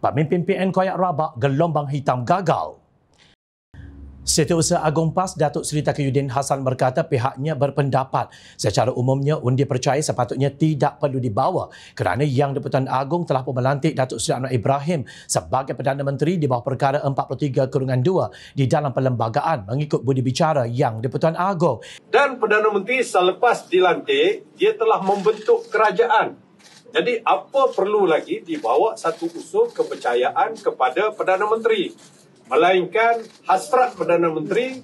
Pemimpin PN Koyak Rabak gelombang hitam gagal. Setiausaha Agong PAS Datuk Seri Takiyuddin Hasan berkata pihaknya berpendapat secara umumnya undi percaya sepatutnya tidak perlu dibawa kerana Yang Deputan Agong telah pun melantik Datuk Seri Anwar Ibrahim sebagai Perdana Menteri di bawah perkara 43 kurungan 2 di dalam perlembagaan mengikut budi bicara Yang Deputan Agong. Dan Perdana Menteri selepas dilantik, dia telah membentuk kerajaan jadi apa perlu lagi dibawa satu usul kepercayaan kepada Perdana Menteri? Melainkan hasrat Perdana Menteri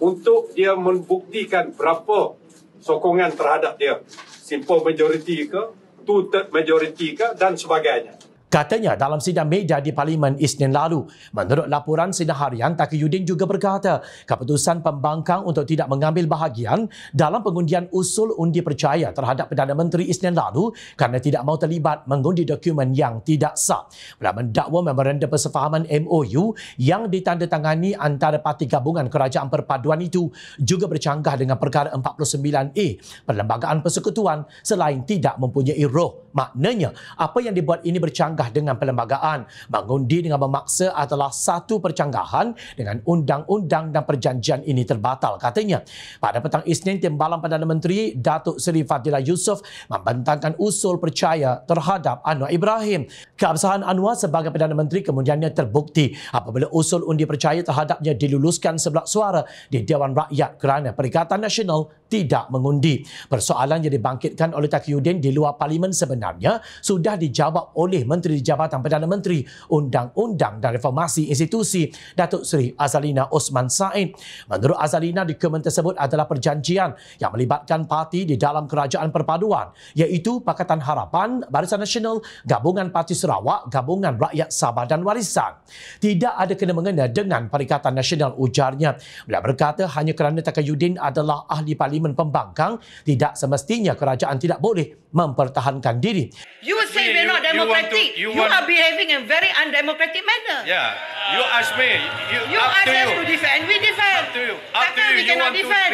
untuk dia membuktikan berapa sokongan terhadap dia. Simple majority ke, two third majority ke dan sebagainya. Katanya dalam sidang media di Parlimen Isnin lalu, menurut laporan Sidang Harian, Taki Yudin juga berkata, keputusan pembangkang untuk tidak mengambil bahagian dalam pengundian usul undi percaya terhadap Perdana Menteri Isnin lalu kerana tidak mahu terlibat mengundi dokumen yang tidak sah. Pula mendakwa memerenda persefahaman MOU yang ditandatangani antara parti gabungan kerajaan perpaduan itu juga bercanggah dengan perkara 49A Perlembagaan Persekutuan selain tidak mempunyai roh. Maknanya, apa yang dibuat ini bercanggah langkah dengan perlembagaan. Mengundi dengan memaksa adalah satu percanggahan dengan undang-undang dan perjanjian ini terbatal, katanya. Pada petang Isnin, Timbalan Perdana Menteri Datuk Seri Fadilah Yusof membentangkan usul percaya terhadap Anwar Ibrahim. Keabsahan Anwar sebagai Perdana Menteri kemudiannya terbukti apabila usul undi percaya terhadapnya diluluskan sebelah suara di Dewan Rakyat kerana Perikatan Nasional tidak mengundi. Persoalan yang dibangkitkan oleh Takiyuddin di luar parlimen sebenarnya sudah dijawab oleh Menteri Jabatan Perdana Menteri Undang-Undang dan Reformasi Institusi Datuk Seri Azalina Osman Said. Menurut Azalina, dokumen tersebut adalah perjanjian yang melibatkan parti di dalam kerajaan perpaduan iaitu Pakatan Harapan, Barisan Nasional, Gabungan Parti Sarawak, Gabungan Rakyat Sabah dan Warisan. Tidak ada kena-mengena dengan Perikatan Nasional ujarnya. Beliau berkata hanya kerana Takayuddin adalah ahli parlimen parlimen pembangkang tidak semestinya kerajaan tidak boleh mempertahankan diri. You would say we're not democratic. You, you, want... you are behaving in very undemocratic manner. Yeah. You ask me. You, you up ask to you. to defend. We defend. Up to you. Up to you. We cannot you defend.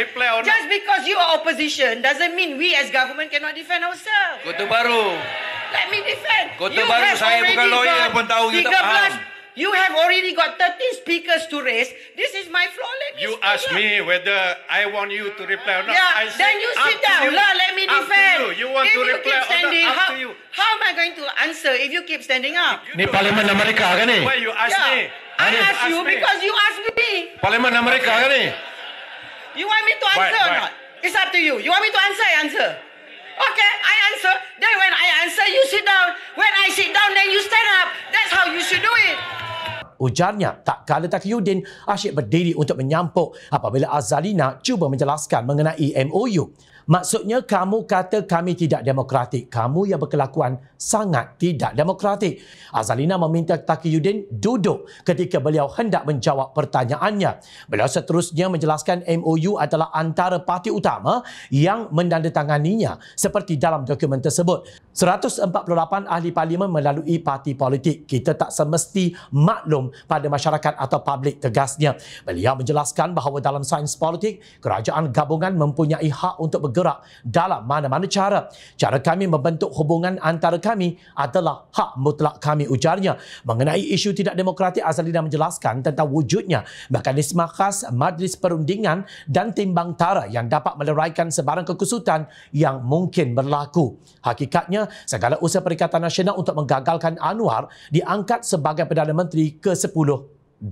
Just because you are opposition doesn't mean we as government cannot defend ourselves. Kota Baru. Let me defend. Kota you Baru saya bukan lawyer pun tahu kita faham. You have already got thirteen speakers to raise. This is my floor. Let you ask me whether I want you to reply or not. Yeah, I then you sit down. You. La, let me defend. You. you want if to you reply keep standing, or not, how, you. how am I going to answer if you keep standing up? Ni parlimen Amerika kan ni? Why you ask yeah. me? I ask, ask you me. because you ask me. Parlimen America, kan ni? You want me to answer why, why? or not? It's up to you. You want me to answer? I answer. Okay, I answer. Then when I answer, you sit down. When I sit down, then you stand. ujarnya tak kala Takiyuddin asyik berdiri untuk menyampuk apabila Azalina cuba menjelaskan mengenai MOU. Maksudnya kamu kata kami tidak demokratik. Kamu yang berkelakuan sangat tidak demokratik. Azalina meminta Takiyuddin duduk ketika beliau hendak menjawab pertanyaannya. Beliau seterusnya menjelaskan MOU adalah antara parti utama yang menandatanganinya seperti dalam dokumen tersebut. 148 ahli parlimen melalui parti politik. Kita tak semesti maklum pada masyarakat atau publik tegasnya. Beliau menjelaskan bahawa dalam sains politik, kerajaan gabungan mempunyai hak untuk bergerak dalam mana-mana cara. Cara kami membentuk hubungan antara kami adalah hak mutlak kami ujarnya. Mengenai isu tidak demokratik, Azalina menjelaskan tentang wujudnya mekanisme khas majlis perundingan dan timbang tara yang dapat meleraikan sebarang kekusutan yang mungkin berlaku. Hakikatnya, segala usaha Perikatan Nasional untuk menggagalkan Anwar diangkat sebagai Perdana Menteri ke-10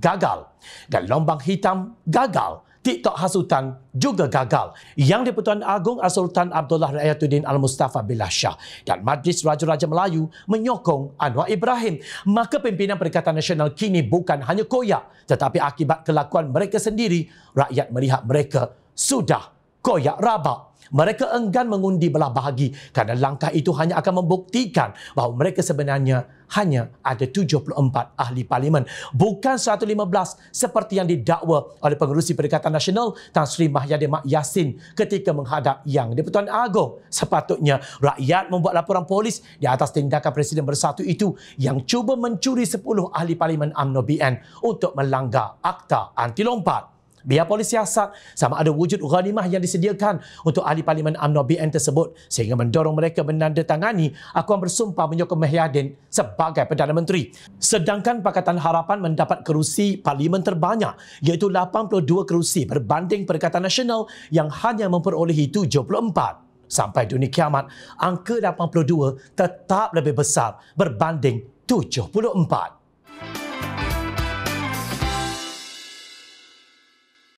gagal. Dan lombang hitam gagal. TikTok hasutan juga gagal. Yang di-Pertuan Agong Sultan Abdullah Rayatuddin Al-Mustafa Billah Shah dan Majlis Raja-Raja Melayu menyokong Anwar Ibrahim. Maka pimpinan Perikatan Nasional kini bukan hanya koyak tetapi akibat kelakuan mereka sendiri, rakyat melihat mereka sudah koyak rabak. Mereka enggan mengundi belah bahagi kerana langkah itu hanya akan membuktikan bahawa mereka sebenarnya hanya ada 74 ahli parlimen. Bukan 115 seperti yang didakwa oleh pengurusi Perikatan Nasional Tan Sri Mahyadi Mak Yassin ketika menghadap Yang Deputuan Agong. Sepatutnya rakyat membuat laporan polis di atas tindakan Presiden Bersatu itu yang cuba mencuri 10 ahli parlimen UMNO BN untuk melanggar Akta Anti Lompat biar polis siasat sama ada wujud ghanimah yang disediakan untuk ahli parlimen UMNO BN tersebut sehingga mendorong mereka menandatangani akuan bersumpah menyokong Mahyadin sebagai Perdana Menteri. Sedangkan Pakatan Harapan mendapat kerusi parlimen terbanyak iaitu 82 kerusi berbanding Perikatan Nasional yang hanya memperolehi 74. Sampai dunia kiamat, angka 82 tetap lebih besar berbanding 74.